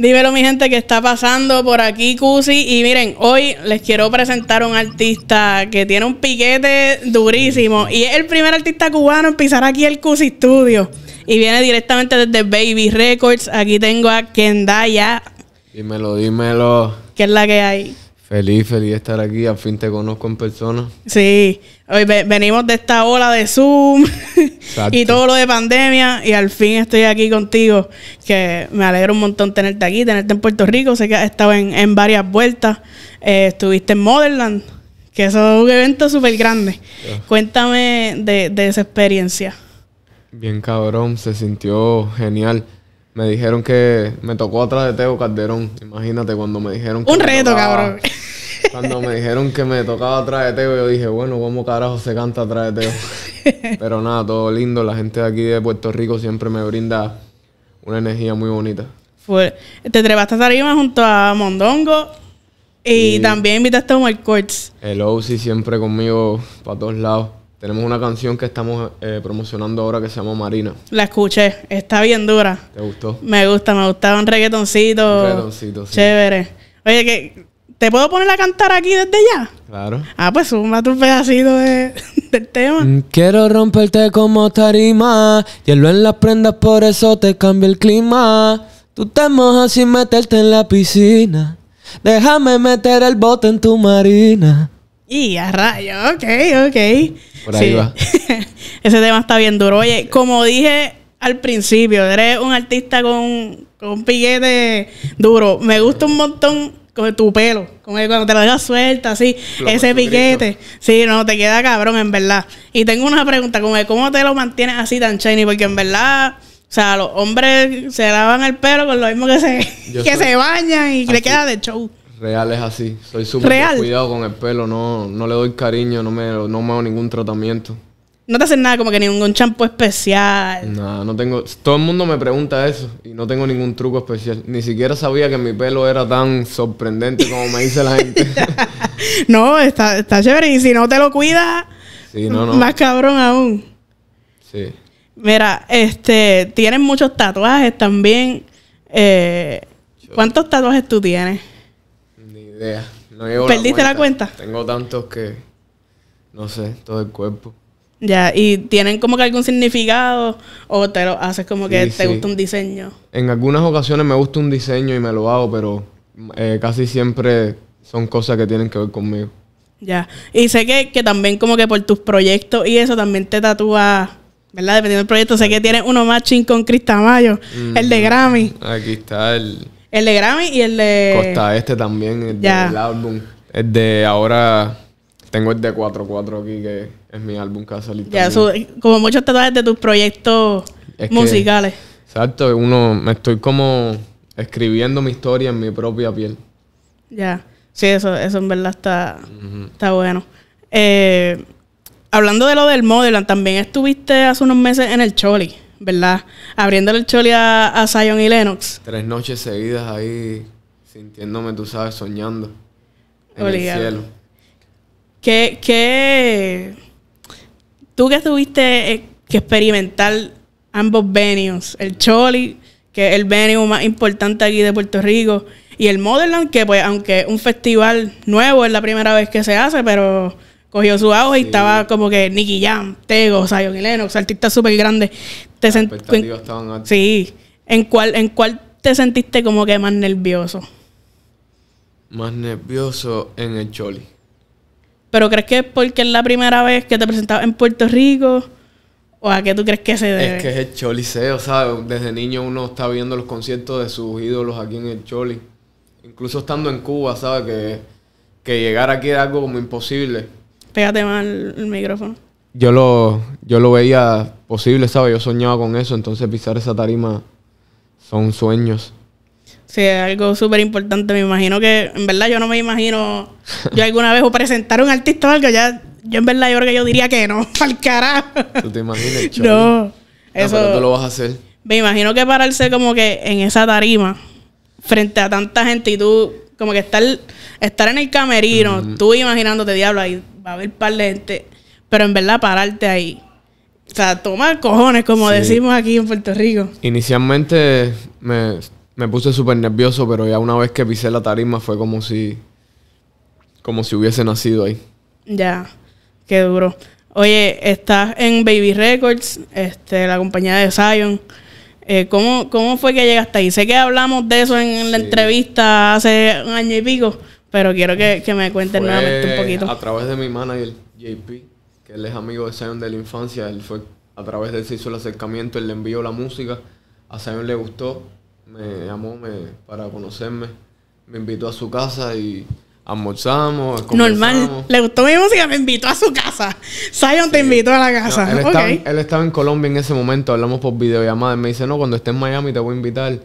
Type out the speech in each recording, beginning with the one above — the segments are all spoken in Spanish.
Dímelo, mi gente, que está pasando por aquí, Cusi. Y miren, hoy les quiero presentar a un artista que tiene un piquete durísimo. Y es el primer artista cubano en pisar aquí el Cusi Studio. Y viene directamente desde Baby Records. Aquí tengo a Kendaya. Dímelo, dímelo. ¿Qué es la que hay? Feliz, feliz de estar aquí. Al fin te conozco en persona. Sí, hoy venimos de esta ola de Zoom y todo lo de pandemia y al fin estoy aquí contigo, que me alegra un montón tenerte aquí, tenerte en Puerto Rico. Sé que has estado en, varias vueltas. Eh, estuviste en Motherland, que eso es un evento súper grande. Cuéntame de, de esa experiencia. Bien cabrón, se sintió genial. Me dijeron que me tocó atrás de Teo Calderón. Imagínate cuando me dijeron que. Un reto, cabrón. Cuando me dijeron que me tocaba atrás de Teo, yo dije, bueno, ¿cómo carajo se canta atrás de Teo? Pero nada, todo lindo. La gente de aquí de Puerto Rico siempre me brinda una energía muy bonita. Fue, te trepaste a Tarima junto a Mondongo y, también invitaste a un Courts. El Osi siempre conmigo para todos lados. Tenemos una canción que estamos eh, promocionando ahora que se llama Marina. La escuché, está bien dura. ¿Te gustó? Me gusta, me gustaba un reggaetoncito. sí. Chévere. Oye, que ¿te puedo poner a cantar aquí desde ya? Claro. Ah, pues suma tu pedacito del tema. Mm, quiero romperte como tarima, hielo en las prendas, por eso te cambia el clima. Tú te mojas sin meterte en la piscina, déjame meter el bote en tu marina. Y a rayo, ok, ok. Por ahí va. Ese tema está bien duro. Oye, como dije al principio, eres un artista con, un piquete duro. Me gusta un montón con tu pelo, con cuando te lo dejas suelta, así, ese piquete. Sí, no, te queda cabrón, en verdad. Y tengo una pregunta, como ¿cómo te lo mantienes así tan shiny? Porque en verdad... O sea, los hombres se lavan el pelo con lo mismo que se, que se bañan y le queda de show. Real es así. Soy súper cuidado con el pelo. No, no le doy cariño, no me, no me hago ningún tratamiento. No te hacen nada como que ningún champú especial. No, no tengo. Todo el mundo me pregunta eso y no tengo ningún truco especial. Ni siquiera sabía que mi pelo era tan sorprendente como me dice la gente. no, está, está chévere. Y si no te lo cuidas, sí, más cabrón aún. Sí. Mira, este, tienes muchos tatuajes también. Eh, ¿Cuántos tatuajes tú tienes? idea. ¿Perdiste la cuenta. Tengo tantos que. No sé, todo el cuerpo. Ya, ¿y tienen como que algún significado o te lo haces como que te gusta un diseño? En algunas ocasiones me gusta un diseño y me lo hago, pero eh, casi siempre son cosas que tienen que ver conmigo. Ya, y sé que, que también como que por tus proyectos y eso también te tatúas ¿verdad? Dependiendo del proyecto, sé que tiene uno matching con Cristamayo, el de Grammy. Aquí está el. El de Grammy y el de. Costa Este también, el del álbum. El de ahora. Tengo el de 44 aquí, que es mi álbum que ha como muchos tatuajes de tus proyectos musicales. exacto, uno. Me estoy como escribiendo mi historia en mi propia piel. Ya. Sí, eso, eso en verdad está, está bueno. Eh hablando de lo del Modeland, también estuviste hace unos meses en el Choli, ¿verdad? abriendo el Choli a, a Zion y Lennox. Tres noches seguidas ahí, sintiéndome, tú sabes, soñando. En el cielo. ¿Qué, qué... Tú que tuviste eh, que experimentar ambos venues, el Choli, que es el venue más importante aquí de Puerto Rico, y el Motherland, que pues aunque un festival nuevo es la primera vez que se hace, pero cogió su auge y estaba como que Nicky Jam, Tego, Zion y Lennox, artistas súper grandes. Te Sí. ¿En cuál, ¿En cuál te sentiste como que más nervioso? Más nervioso en el Choli. ¿Pero crees que es porque es la primera vez que te presentabas en Puerto Rico? ¿O a qué tú crees que se debe? Es que es el choliseo, ¿sabes? Desde niño uno está viendo los conciertos de sus ídolos aquí en el choli. Incluso estando en Cuba, ¿sabes? Que, que llegar aquí era algo como imposible. Pégate más el, micrófono. Yo lo, yo lo veía posible, ¿sabes? Yo soñaba con eso, entonces pisar esa tarima son sueños. Sí, algo súper importante. Me imagino que, en verdad, yo no me imagino. Yo alguna vez o presentar a un artista o algo, ya, yo en verdad, yo creo que yo diría que no, al carajo. ¿Tú te imaginas? No, ah, eso. No, lo vas a hacer. Me imagino que pararse como que en esa tarima, frente a tanta gente y tú, como que estar, estar en el camerino, tú imaginándote, diablo, ahí a haber par de gente, pero en verdad pararte ahí. O sea, tomar cojones, como decimos aquí en Puerto Rico. Inicialmente me, me puse súper nervioso, pero ya una vez que pisé la tarima fue como si. como si hubiese nacido ahí. Ya, qué duro. Oye, estás en Baby Records, este, la compañía de Zion. Eh, ¿cómo, ¿Cómo fue que llegaste ahí? Sé que hablamos de eso en, la entrevista hace un año y pico, pero quiero que, me cuenten nuevamente un poquito. A través de mi manager, JP, que él es amigo de Zion de la infancia, él fue a través de él se hizo el acercamiento, él le envió la música, a Zion le gustó, me llamó para conocerme, me invitó a su casa y almorzamos. Normal, le gustó mi música, me invitó a su casa. Zion te invitó a la casa. él, estaba, en Colombia en ese momento, hablamos por videollamada, él me dice, no, cuando esté en Miami te voy a invitar.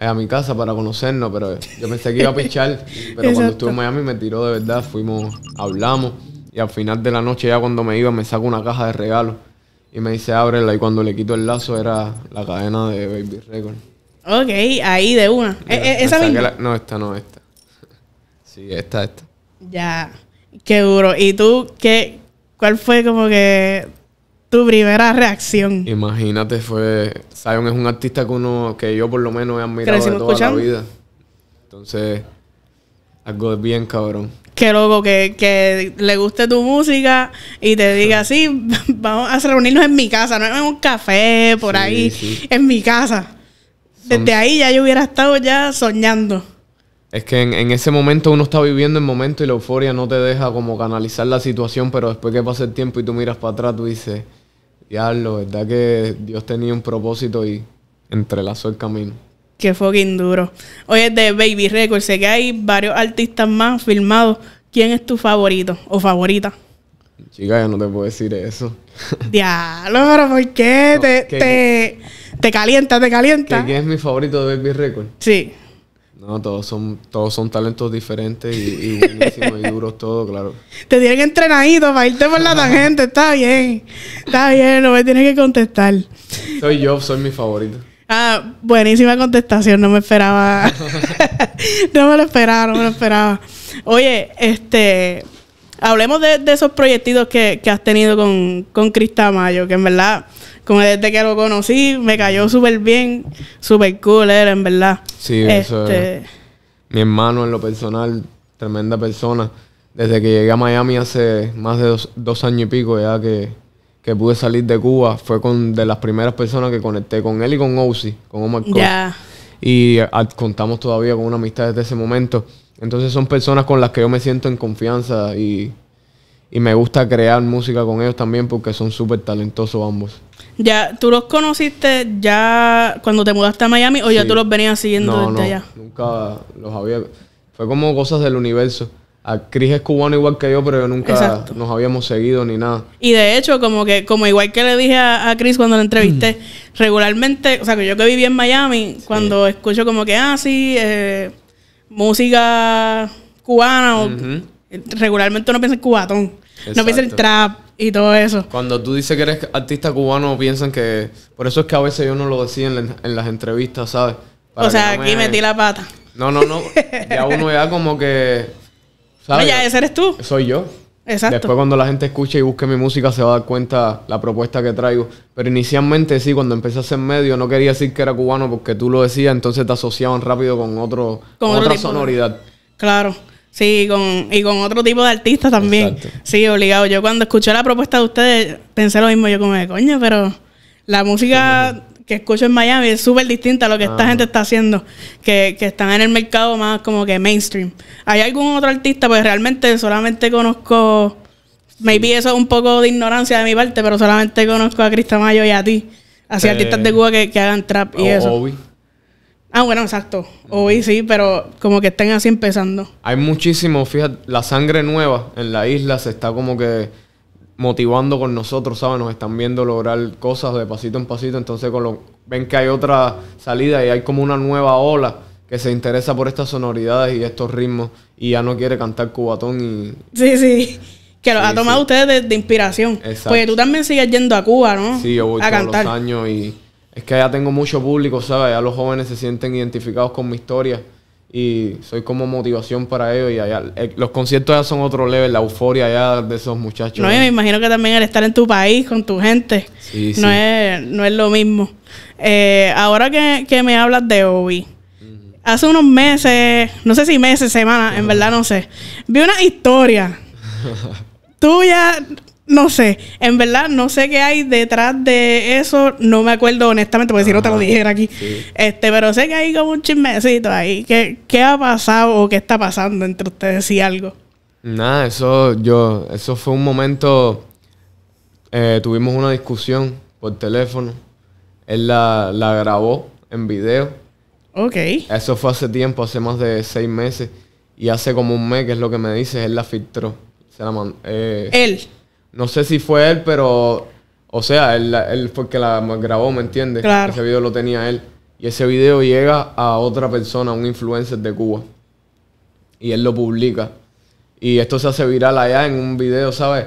Eh, a mi casa para conocernos, pero yo pensé que iba a pichar. pero cuando estuve en Miami me tiró de verdad, fuimos, hablamos. Y al final de la noche, ya cuando me iba, me saco una caja de regalo y me dice ábrela. Y cuando le quito el lazo, era la cadena de Baby Record. Ok, ahí de una. Eh, eh, ¿Esa no, esta no, esta. sí, esta, esta. Ya, qué duro. ¿Y tú qué, cuál fue como que tu primera reacción? Imagínate, fue. Zion es un artista que uno, que yo por lo menos he admirado de toda la vida. Entonces, algo bien cabrón. Qué loco que, le guste tu música y te diga, sí, vamos a reunirnos en mi casa, no en un café por ahí, en mi casa. Desde ahí ya yo hubiera estado ya soñando. Es que en, ese momento uno está viviendo el momento y la euforia no te deja como canalizar la situación, pero después que pasa el tiempo y tú miras para atrás, tú dices, Diablo, ¿verdad que Dios tenía un propósito y entrelazó el camino? Qué fucking duro. Oye, de Baby Records, sé que hay varios artistas más filmados. ¿Quién es tu favorito o favorita? Chica, yo no te puedo decir eso. Diablo, pero ¿por qué? te, te, te, calienta, te calienta. ¿Quién es mi favorito de Baby Records? Sí. No, todos son, todos son talentos diferentes y, buenísimos y duros todos, claro. Te tienen entrenadito para irte por la tangente, está bien. Está bien, no me tienes que contestar. Soy yo, soy mi favorito. Ah, buenísima contestación, no me esperaba. no me lo esperaba, no me lo esperaba. Oye, este, hablemos de, esos proyectitos que, has tenido con, con Mayo que en verdad, como desde que lo conocí, me cayó súper bien, súper cool era, en verdad. Sí, eso este, Mi hermano en lo personal, tremenda persona. Desde que llegué a Miami hace más de dos, años y pico ya que, pude salir de Cuba, fue con de las primeras personas que conecté con él y con Ozzy, con Omar Cole. Y ah, contamos todavía con una amistad desde ese momento. Entonces son personas con las que yo me siento en confianza y, y me gusta crear música con ellos también porque son súper talentosos ambos. Ya, ¿tú los conociste ya cuando te mudaste a Miami o ya tú los venías siguiendo desde no, allá? Nunca los había. Fue como cosas del universo. A Chris es cubano igual que yo, pero nunca nos habíamos seguido ni nada. Y de hecho, como que, como igual que le dije a, Chris cuando lo entrevisté, mm. regularmente, o sea, que yo que viví en Miami, cuando escucho como que, ah, sí, eh, música cubana, regularmente uno piensa en cubatón, no piensa en trap y todo eso. Cuando tú dices que eres artista cubano, piensan que. Por eso es que a veces yo no lo decía en, las entrevistas, ¿sabes? o sea, aquí metí la pata. No, no, no. Ya uno ya como que. ¿sabes? ese eres tú. Soy yo. Después cuando la gente escuche y busque mi música se va a dar cuenta la propuesta que traigo. Pero inicialmente sí, cuando empecé a hacer medio no quería decir que era cubano porque tú lo decías, entonces te asociaban rápido con otro, otra sonoridad. Claro. Sí, con, y con otro tipo de artistas también. Sí, obligado. Yo cuando escuché la propuesta de ustedes pensé lo mismo, yo como de coño, pero la música que escucho en Miami es súper distinta a lo que esta ah. gente está haciendo, que, están en el mercado más como que mainstream. ¿Hay algún otro artista? Pues realmente solamente conozco, maybe eso es un poco de ignorancia de mi parte, pero solamente conozco a Mayo y a ti, así eh, artistas de Cuba que, hagan trap y eso. Ah, bueno, exacto. Hoy sí, pero como que estén así empezando. Hay muchísimo, fíjate, la sangre nueva en la isla se está como que motivando con nosotros, ¿sabes? Nos están viendo lograr cosas de pasito en pasito, entonces con lo, ven que hay otra salida y hay como una nueva ola que se interesa por estas sonoridades y estos ritmos y ya no quiere cantar cubatón y... Sí, sí. Que lo ha tomado ustedes de, inspiración. Exacto. Porque tú también sigues yendo a Cuba, ¿no? Sí, yo voy a todos los años y es que ya tengo mucho público, ¿sabes? Ya los jóvenes se sienten identificados con mi historia y soy como motivación para ellos y eh, los conciertos ya son otro level la euforia allá de esos muchachos no yo me imagino que también el estar en tu país con tu gente no es lo mismo eh, ahora que, me hablas de Obi hace unos meses no sé si meses semanas en verdad no sé vi una historia tuya no sé, en verdad no sé qué hay detrás de eso, no me acuerdo honestamente, porque si no te lo dijera aquí. Este, pero sé que hay como un chismecito ahí. ¿Qué, ha pasado o qué está pasando entre ustedes y algo? Nada, eso yo, eso fue un momento. Eh, tuvimos una discusión por teléfono. Él la, grabó en video. Ok. Eso fue hace tiempo, hace más de seis meses. Y hace como un mes, que es lo que me dices, él la filtró. Se la eh, él. No sé si fue él, pero. O sea, él, él fue el que la grabó, ¿me entiendes? Claro. Ese video lo tenía él. Y ese video llega a otra persona, un influencer de Cuba. Y él lo publica. Y esto se hace viral allá en un video, ¿sabes?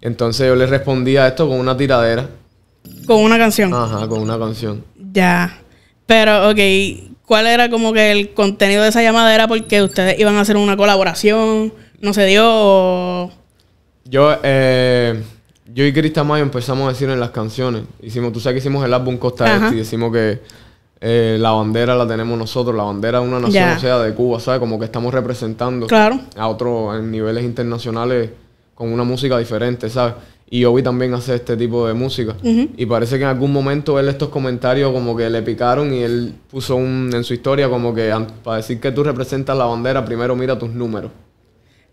Entonces yo le respondí a esto con una tiradera. Con una canción. Ajá, con una canción. Ya. Pero, ok, ¿cuál era como que el contenido de esa llamada? ¿Era porque ustedes iban a hacer una colaboración? ¿No se dio? Yo, eh, yo y Crista Mayo empezamos a decir en las canciones. Hicimos, tú sabes que hicimos el álbum Costa este y decimos que eh, la bandera la tenemos nosotros, la bandera de una nación, o sea, de Cuba, ¿sabes? Como que estamos representando a otros en niveles internacionales con una música diferente, ¿sabes? Y Obi también hace este tipo de música. Y parece que en algún momento él estos comentarios como que le picaron y él puso un, en su historia como que para decir que tú representas la bandera, primero mira tus números.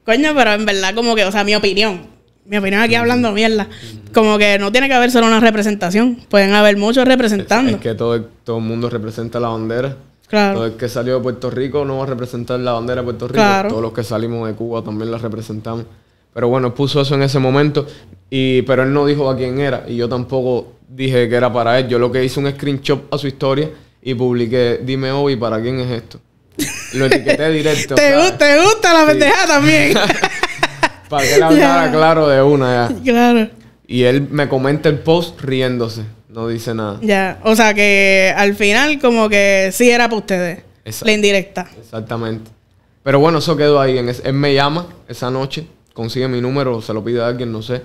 Coño, pero en verdad, como que, o sea, mi opinión. Mi opinión aquí hablando mierda. Como que no tiene que haber solo una representación. Pueden haber muchos representando. Es, que todo el, todo mundo representa la bandera. Claro. Todo el que salió de Puerto Rico no va a representar la bandera de Puerto Rico. Claro. Todos los que salimos de Cuba también la representamos. Pero bueno, puso eso en ese momento. Y, pero él no dijo a quién era. Y yo tampoco dije que era para él. Yo lo que hice un screenshot a su historia y publiqué, dime hoy, ¿para quién es esto? Lo etiqueté directo. ¿Te, gusta la pendeja también. para que la hablara claro de una ya. Claro. Y él me comenta el post riéndose. No dice nada. Ya. O sea que al final, como que sí era para ustedes. la indirecta. Exactamente. Pero bueno, eso quedó ahí. él me llama esa noche, consigue mi número, se lo pide a alguien, no sé.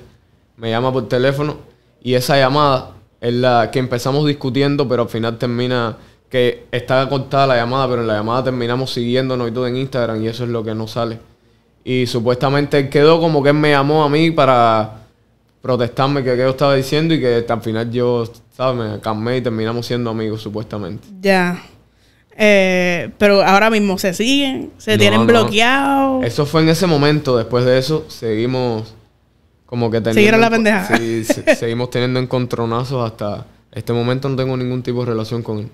Me llama por teléfono y esa llamada es la que empezamos discutiendo, pero al final termina que estaba cortada la llamada, pero en la llamada terminamos siguiéndonos y todo en Instagram y eso es lo que no sale. Y supuestamente él quedó como que me llamó a mí para protestarme que, que yo estaba diciendo y que al final yo, ¿sabes? Me calmé y terminamos siendo amigos supuestamente. Ya. Eh, pero ahora mismo se siguen, se tienen bloqueados. Eso fue en ese momento, después de eso seguimos como que teniendo... la pendeja. seguimos teniendo encontronazos hasta este momento no tengo ningún tipo de relación con él.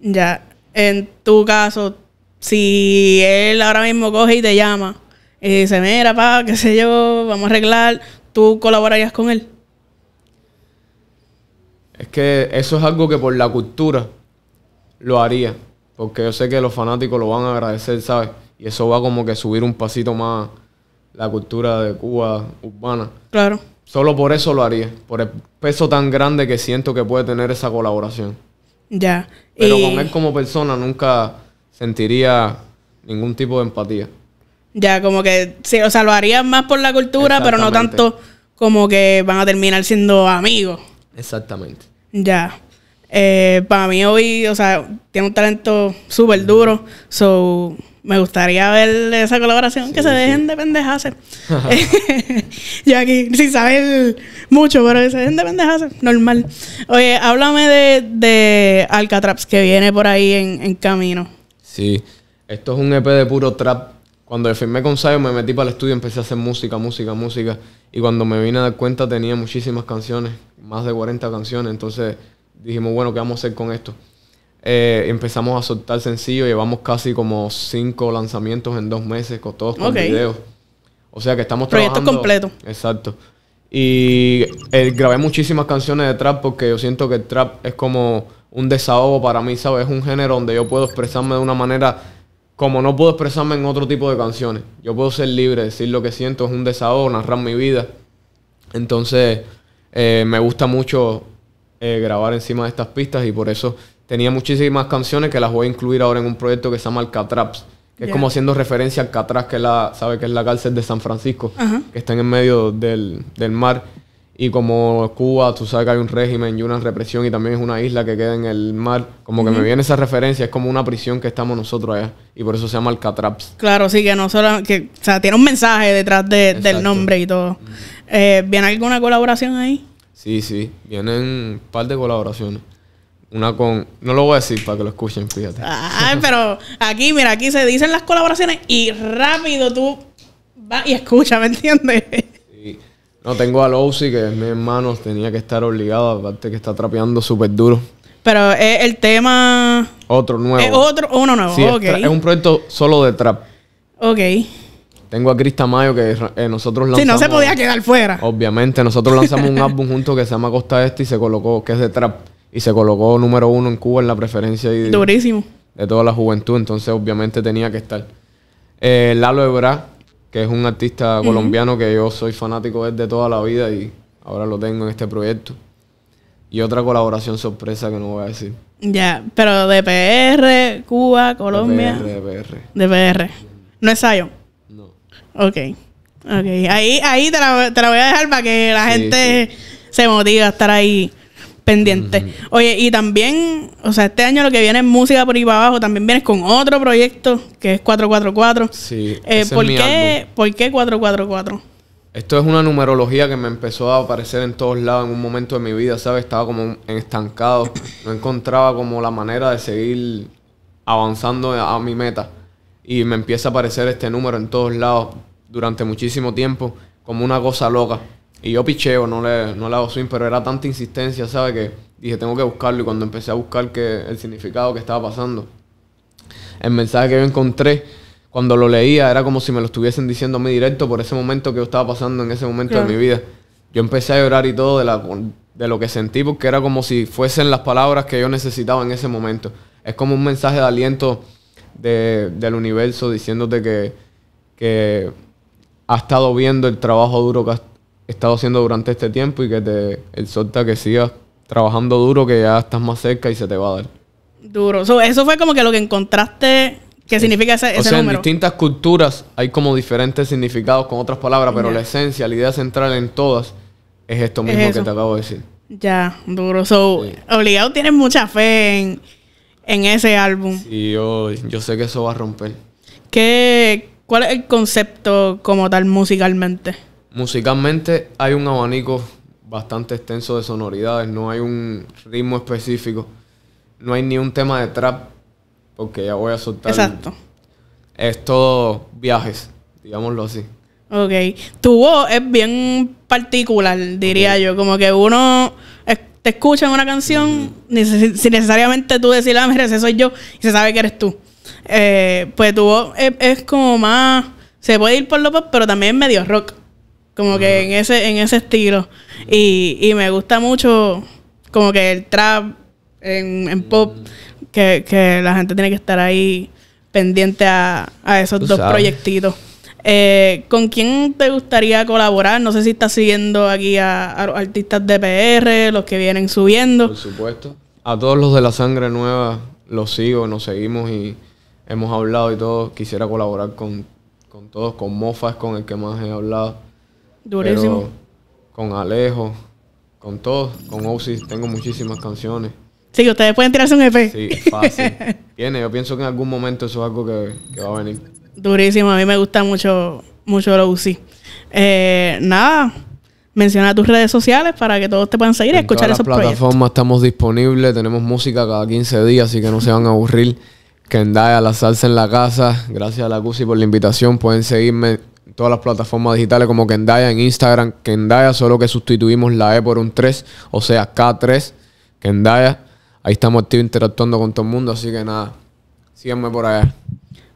Ya, en tu caso, si él ahora mismo coge y te llama y eh, dice, mira, pa, qué sé yo, vamos a arreglar, ¿tú colaborarías con él? Es que eso es algo que por la cultura lo haría, porque yo sé que los fanáticos lo van a agradecer, ¿sabes? Y eso va como que subir un pasito más la cultura de Cuba urbana. Claro. Solo por eso lo haría, por el peso tan grande que siento que puede tener esa colaboración. Ya. Pero con él como persona nunca sentiría ningún tipo de empatía. Ya, como que, se o sea, lo harían más por la cultura, pero no tanto como que van a terminar siendo amigos. Exactamente. Ya. Eh, para mí hoy, o sea, tiene un talento súper duro. So, me gustaría ver esa colaboración, que se dejen de pendejarse. Yo aquí, sin saber mucho, pero que se dejen de pendejarse, normal. Oye, háblame de, de Alcatraps que viene por ahí en, camino. Sí, esto es un EP de puro trap. Cuando firmé con Sayo me metí para el estudio, y empecé a hacer música, música, música. Y cuando me vine a dar cuenta tenía muchísimas canciones, más de 40 canciones. Entonces dijimos, bueno, ¿qué vamos a hacer con esto? Eh, empezamos a soltar sencillo, llevamos casi como cinco lanzamientos en dos meses, con todos con videos. O sea que estamos trabajando. Proyecto completo. Exacto. Y eh, grabé muchísimas canciones de trap porque yo siento que el trap es como un desahogo para mí, ¿sabes? Es un género donde yo puedo expresarme de una manera como no puedo expresarme en otro tipo de canciones. Yo puedo ser libre, decir lo que siento, es un desahogo, narrar mi vida. Entonces, eh, me gusta mucho grabar encima de estas pistas y por eso tenía muchísimas canciones que las voy a incluir ahora en un proyecto que se llama Alcatraps. Que Es como haciendo referencia al Alcatraz, que, es la, sabe que es la cárcel de San Francisco, que está en el medio del, mar. Y como Cuba, tú sabes que hay un régimen y una represión, y también es una isla que queda en el mar. Como que me viene esa referencia, es como una prisión que estamos nosotros allá. Y por eso se llama Alcatraps. Claro, sí, que no Que, o sea, tiene un mensaje detrás del nombre y todo. Eh, ¿Viene alguna colaboración ahí? Sí, sí, vienen un par de colaboraciones. Una con. No lo voy a decir para que lo escuchen, fíjate. Ay, pero aquí, mira, aquí se dicen las colaboraciones y rápido tú vas y escuchas, ¿me entiendes? Sí. No, tengo a Lousy que es mi hermano, tenía que estar obligado, aparte que está trapeando súper duro. Pero es el tema. Otro nuevo. Es otro, uno nuevo, es, un proyecto solo de trap. Ok. Tengo a Crista Mayo que eh, nosotros lanzamos. Si no se podía quedar fuera. Obviamente, nosotros lanzamos un álbum junto que se llama Costa Este y se colocó, que es de trap y se colocó número uno en Cuba en la preferencia de, Durísimo. de toda la juventud, entonces obviamente tenía que estar. Eh, Lalo Ebrá, que es un artista colombiano que yo soy fanático de, toda la vida y ahora lo tengo en este proyecto. Y otra colaboración sorpresa que no voy a decir. Ya, pero de PR, Cuba, Colombia. De PR, No es Zion. No. Ok. Ok. Ahí, ahí te la, voy a dejar para que la gente se motive a estar ahí pendiente. Oye, y también, o sea, este año lo que viene es música por ahí abajo, también vienes con otro proyecto que es 444. Sí. Eh, ¿Por qué 444? Esto es una numerología que me empezó a aparecer en todos lados en un momento de mi vida, ¿sabes? Estaba como estancado, no encontraba como la manera de seguir avanzando a mi meta. Y me empieza a aparecer este número en todos lados durante muchísimo tiempo, como una cosa loca. Y yo picheo, no le, no hago swing, pero era tanta insistencia, ¿sabes? Que dije, tengo que buscarlo. Y cuando empecé a buscar el significado que estaba pasando, el mensaje que yo encontré, cuando lo leía, era como si me lo estuviesen diciendo a mí directo por ese momento que yo estaba pasando en ese momento de mi vida. Yo empecé a llorar y todo de, lo que sentí, porque era como si fuesen las palabras que yo necesitaba en ese momento. Es como un mensaje de aliento del universo diciéndote que, que ha estado viendo el trabajo duro que has estado haciendo durante este tiempo y que te ...el solta que sigas trabajando duro, que ya estás más cerca y se te va a dar. Duro. eso fue como que lo que encontraste ...que significa ese, ese o sea, En distintas culturas hay como diferentes significados con otras palabras, pero la esencia, la idea central en todas es esto mismo que te acabo de decir. Ya, duro. So, obligado tienes mucha fe en, en ese álbum. Sí, yo, yo, sé que eso va a romper. ¿Qué, ¿Cuál es el concepto como tal musicalmente? Musicalmente hay un abanico bastante extenso de sonoridades, no hay un ritmo específico, no hay ni un tema de trap, porque ya voy a soltar. Exacto. Es todo viajes, digámoslo así. Ok. Tu voz es bien particular, diría yo. Como que uno te escucha en una canción, sin necesariamente tú decís, ah, ese soy yo, y se sabe que eres tú. Eh, pues tu voz es, como más. Se puede ir por lo pop, pero también medio rock como que en ese, en ese estilo. Y, y me gusta mucho como que el trap en, pop, que, la gente tiene que estar ahí pendiente a, esos dos proyectitos. Eh, ¿Con quién te gustaría colaborar? No sé si estás siguiendo aquí a, artistas de PR, los que vienen subiendo. Por supuesto. A todos los de la sangre nueva los sigo, nos seguimos y hemos hablado y todo. Quisiera colaborar con, con todos, con Mofas, con el que más he hablado Durísimo. con Alejo, con todos, con Osis, tengo muchísimas canciones. Sí, ustedes pueden tirarse un EP. Sí, fácil. Tiene, yo pienso que en algún momento eso es algo que, va a venir. Durísimo, a mí me gusta mucho, mucho lo UCI. Eh, nada, menciona tus redes sociales para que todos te puedan seguir escuchar esos En la plataformas estamos disponibles, tenemos música cada 15 días, así que no se van a aburrir. a La Salsa en la Casa, gracias a la Cusi por la invitación. Pueden seguirme en todas las plataformas digitales como Kendaya en Instagram, Kendaya, solo que sustituimos la E por un 3, o sea, K3, Kendaya. Ahí estamos activos interactuando con todo el mundo, así que nada, síganme por allá.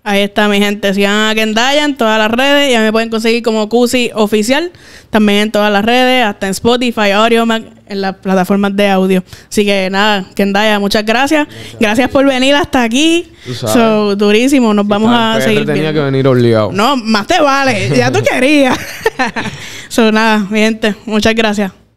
Ahí está, mi gente. Sigan a Kendaya en todas las redes. Ya me pueden conseguir como Kusi Oficial. También en todas las redes, hasta en Spotify, Audio en las plataformas de audio. Así que nada, Kendaya, muchas gracias. Gracias por venir hasta aquí. So, durísimo. Nos vamos a seguir. tenía que venir No, más te vale. Ya tú querías. so, nada, mi gente. Muchas gracias.